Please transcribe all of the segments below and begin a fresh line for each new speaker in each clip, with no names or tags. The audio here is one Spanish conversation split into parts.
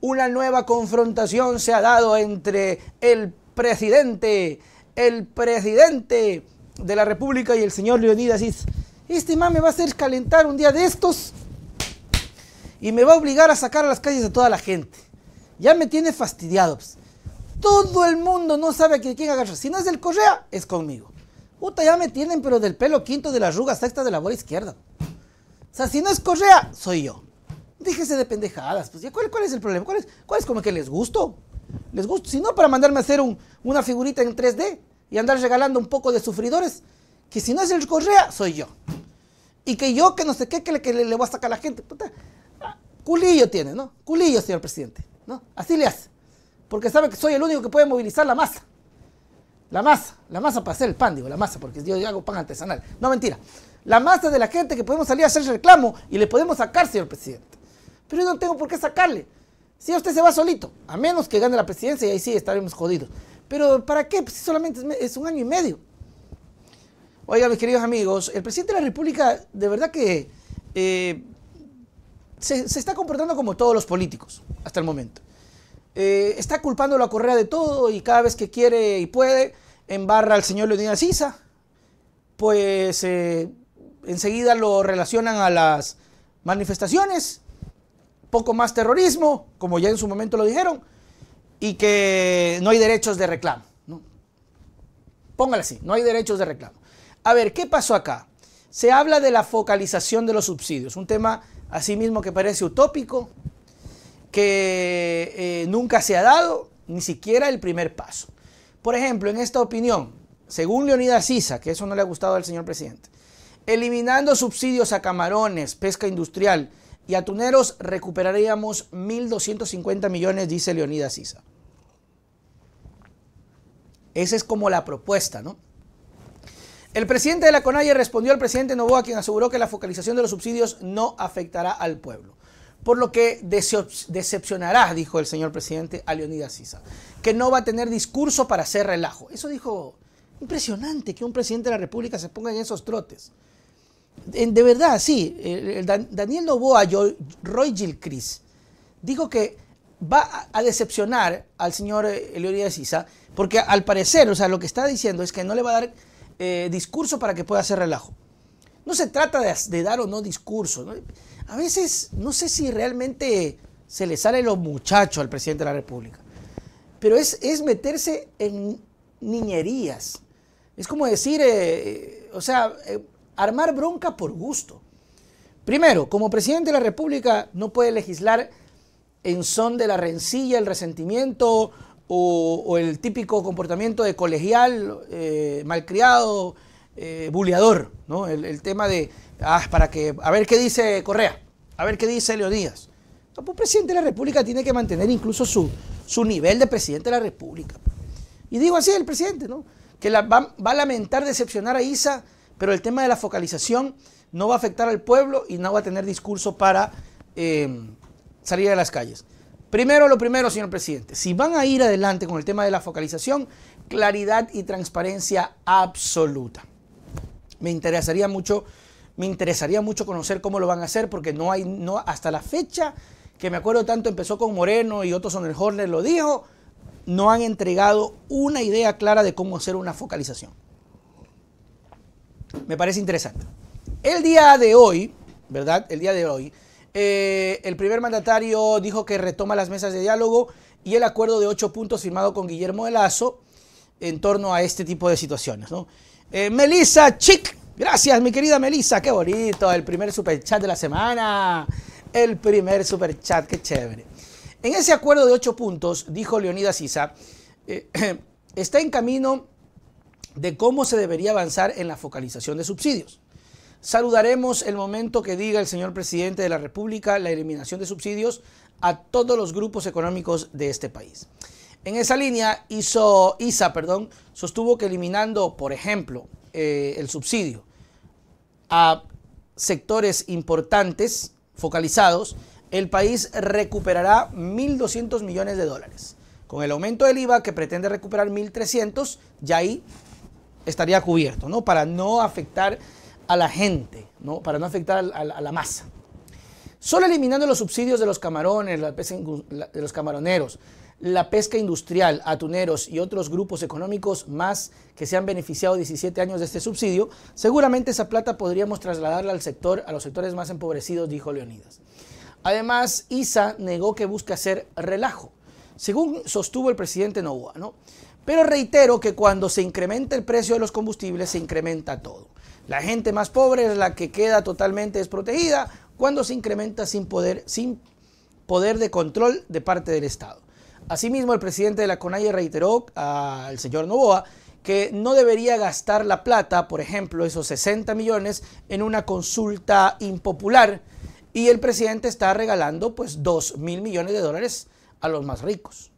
Una nueva confrontación se ha dado entre el presidente, el presidente de la República y el señor Leonidas Este man me va a hacer calentar un día de estos y me va a obligar a sacar a las calles a toda la gente. Ya me tiene fastidiado. Pues. Todo el mundo no sabe a quién agarrar. Si no es del Correa, es conmigo. Puta, ya me tienen, pero del pelo quinto, de las arrugas, sexta de la bola izquierda. O sea, si no es Correa, soy yo. Déjese de pendejadas. Pues, ¿cuál, es el problema? ¿Cuál es, ¿Cuál es como que les gusto? Les gusto. Si no, para mandarme a hacer una figurita en 3D y andar regalando un poco de sufridores, que si no es el Correa, soy yo. Y que yo, que no sé qué, que le, voy a sacar a la gente. Ah, culillo tiene, ¿no? Culillo, señor presidente. ¿no? Así le hace. Porque sabe que soy el único que puede movilizar la masa. La masa, la masa para hacer el pan, digo, la masa, porque yo, yo hago pan artesanal. No, mentira. La masa de la gente que podemos salir a hacer reclamo y le podemos sacar, señor presidente. Pero yo no tengo por qué sacarle. Si usted se va solito, a menos que gane la presidencia y ahí sí estaremos jodidos. Pero ¿para qué? Pues solamente es un año y medio. Oiga, mis queridos amigos, el presidente de la República de verdad que eh, se, está comportando como todos los políticos hasta el momento. Eh, está culpando a la Correa de todo y cada vez que quiere y puede embarra al señor Leonidas Sisa. Pues eh, enseguida lo relacionan a las manifestaciones poco más terrorismo, como ya en su momento lo dijeron, y que no hay derechos de reclamo. ¿no? Póngale así, no hay derechos de reclamo. A ver, ¿qué pasó acá? Se habla de la focalización de los subsidios, un tema asimismo, que parece utópico, que eh, nunca se ha dado ni siquiera el primer paso. Por ejemplo, en esta opinión, según Leonidas Sisa que eso no le ha gustado al señor presidente, eliminando subsidios a camarones, pesca industrial, y atuneros recuperaríamos 1.250 millones, dice Leonidas Sisa. Esa es como la propuesta, ¿no? El presidente de la CONAIE respondió al presidente Novoa, quien aseguró que la focalización de los subsidios no afectará al pueblo. Por lo que decepcionará, dijo el señor presidente a Leonidas Sisa, que no va a tener discurso para hacer relajo. Eso dijo, impresionante que un presidente de la República se ponga en esos trotes de verdad, sí, Daniel Novoa, Roy Gilcris, dijo que va a decepcionar al señor eh, de Sisa, porque al parecer, o sea, lo que está diciendo es que no le va a dar eh, discurso para que pueda hacer relajo. No se trata de, dar o no discurso. A veces no sé si realmente se le sale lo muchacho al presidente de la República, pero es, es meterse en niñerías. Es como decir, eh, o sea armar bronca por gusto. Primero, como presidente de la República no puede legislar en son de la rencilla, el resentimiento o, el típico comportamiento de colegial, eh, malcriado, eh, buleador, ¿no? El, tema de, ah, para que, a ver qué dice Correa, a ver qué dice Leonidas. Díaz. el pues, presidente de la República tiene que mantener incluso su, su nivel de presidente de la República. Y digo así el presidente, ¿no? Que va, va a lamentar decepcionar a Isa pero el tema de la focalización no va a afectar al pueblo y no va a tener discurso para em, salir a las calles. Primero, lo primero, señor presidente, si van a ir adelante con el tema de la focalización, claridad y transparencia absoluta. Me interesaría mucho, me interesaría mucho conocer cómo lo van a hacer, porque no hay, no, hasta la fecha, que me acuerdo tanto, empezó con Moreno y otros, son el Horner lo dijo, no han entregado una idea clara de cómo hacer una focalización. Me parece interesante. El día de hoy, ¿verdad? El día de hoy, eh, el primer mandatario dijo que retoma las mesas de diálogo y el acuerdo de ocho puntos firmado con Guillermo de Lazo en torno a este tipo de situaciones, ¿no? Eh, Melissa Chick, gracias mi querida Melissa, qué bonito, el primer superchat de la semana, el primer superchat, qué chévere. En ese acuerdo de ocho puntos, dijo Leonidas sisa eh, está en camino de cómo se debería avanzar en la focalización de subsidios. Saludaremos el momento que diga el señor presidente de la República la eliminación de subsidios a todos los grupos económicos de este país. En esa línea, hizo, ISA perdón, sostuvo que eliminando, por ejemplo, eh, el subsidio a sectores importantes, focalizados, el país recuperará 1.200 millones de dólares. Con el aumento del IVA que pretende recuperar 1.300, ya ahí estaría cubierto, ¿no? Para no afectar a la gente, ¿no? Para no afectar a, la, masa. Solo eliminando los subsidios de los camarones, la de los camaroneros, la pesca industrial, atuneros y otros grupos económicos más que se han beneficiado 17 años de este subsidio, seguramente esa plata podríamos trasladarla al sector, a los sectores más empobrecidos, dijo Leonidas. Además, ISA negó que busca hacer relajo. Según sostuvo el presidente Novoa, ¿no? Pero reitero que cuando se incrementa el precio de los combustibles, se incrementa todo. La gente más pobre es la que queda totalmente desprotegida cuando se incrementa sin poder, sin poder de control de parte del Estado. Asimismo, el presidente de la CONAIE reiteró al señor Novoa que no debería gastar la plata, por ejemplo, esos 60 millones, en una consulta impopular. Y el presidente está regalando pues 2 mil millones de dólares a los más ricos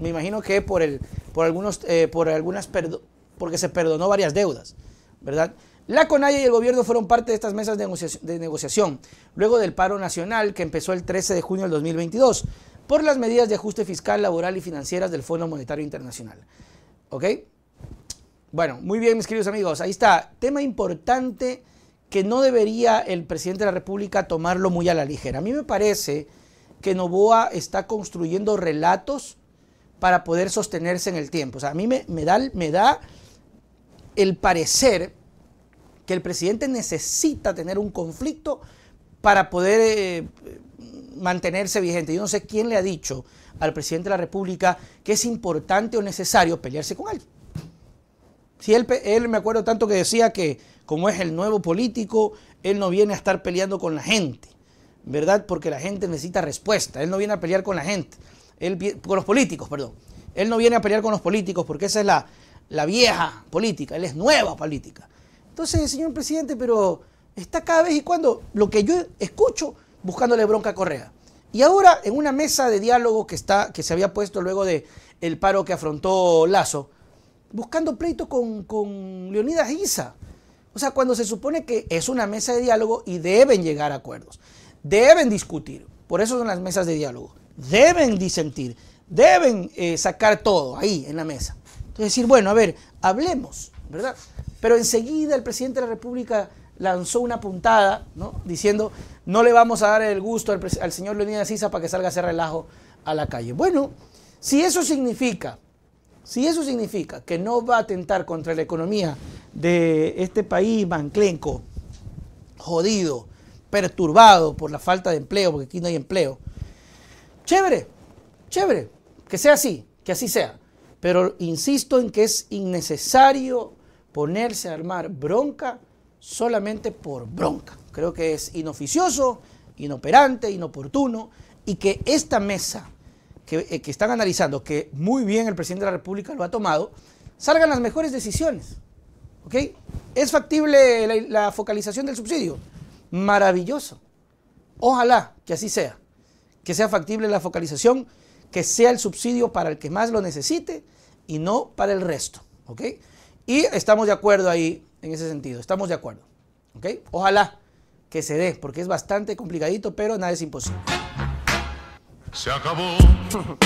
me imagino que por, el, por, algunos, eh, por algunas, porque se perdonó varias deudas, ¿verdad? La CONAIE y el gobierno fueron parte de estas mesas de negociación, luego del paro nacional que empezó el 13 de junio del 2022, por las medidas de ajuste fiscal, laboral y financieras del Fondo Monetario Internacional. ¿Ok? Bueno, muy bien, mis queridos amigos, ahí está. Tema importante que no debería el presidente de la República tomarlo muy a la ligera. A mí me parece que Novoa está construyendo relatos para poder sostenerse en el tiempo. O sea, a mí me, da, el parecer que el presidente necesita tener un conflicto para poder eh, mantenerse vigente. Yo no sé quién le ha dicho al presidente de la República que es importante o necesario pelearse con él. Si él, él me acuerdo tanto que decía que como es el nuevo político, él no viene a estar peleando con la gente, ¿verdad? Porque la gente necesita respuesta, él no viene a pelear con la gente con los políticos, perdón. Él no viene a pelear con los políticos porque esa es la, vieja política, él es nueva política. Entonces, señor presidente, pero está cada vez y cuando lo que yo escucho buscándole bronca a Correa. Y ahora, en una mesa de diálogo que, está, que se había puesto luego del el paro que afrontó Lazo, buscando pleito con, con Leonidas Isa. O sea, cuando se supone que es una mesa de diálogo y deben llegar a acuerdos, deben discutir. Por eso son las mesas de diálogo deben disentir, deben eh, sacar todo ahí en la mesa. Entonces decir, bueno, a ver, hablemos, ¿verdad? Pero enseguida el presidente de la República lanzó una puntada, ¿no? Diciendo, no le vamos a dar el gusto al, señor Leonidas Sisa para que salga a hacer relajo a la calle. Bueno, si eso significa, si eso significa que no va a atentar contra la economía de este país manclenco, jodido, perturbado por la falta de empleo, porque aquí no hay empleo, Chévere, chévere, que sea así, que así sea. Pero insisto en que es innecesario ponerse a armar bronca solamente por bronca. Creo que es inoficioso, inoperante, inoportuno y que esta mesa que, eh, están analizando, que muy bien el presidente de la República lo ha tomado, salgan las mejores decisiones. ¿Ok? ¿Es factible la focalización del subsidio? Maravilloso. Ojalá que así sea que sea factible la focalización, que sea el subsidio para el que más lo necesite y no para el resto. ¿ok? Y estamos de acuerdo ahí en ese sentido, estamos de acuerdo. ¿ok? Ojalá que se dé, porque es bastante complicadito, pero nada es imposible. Se acabó.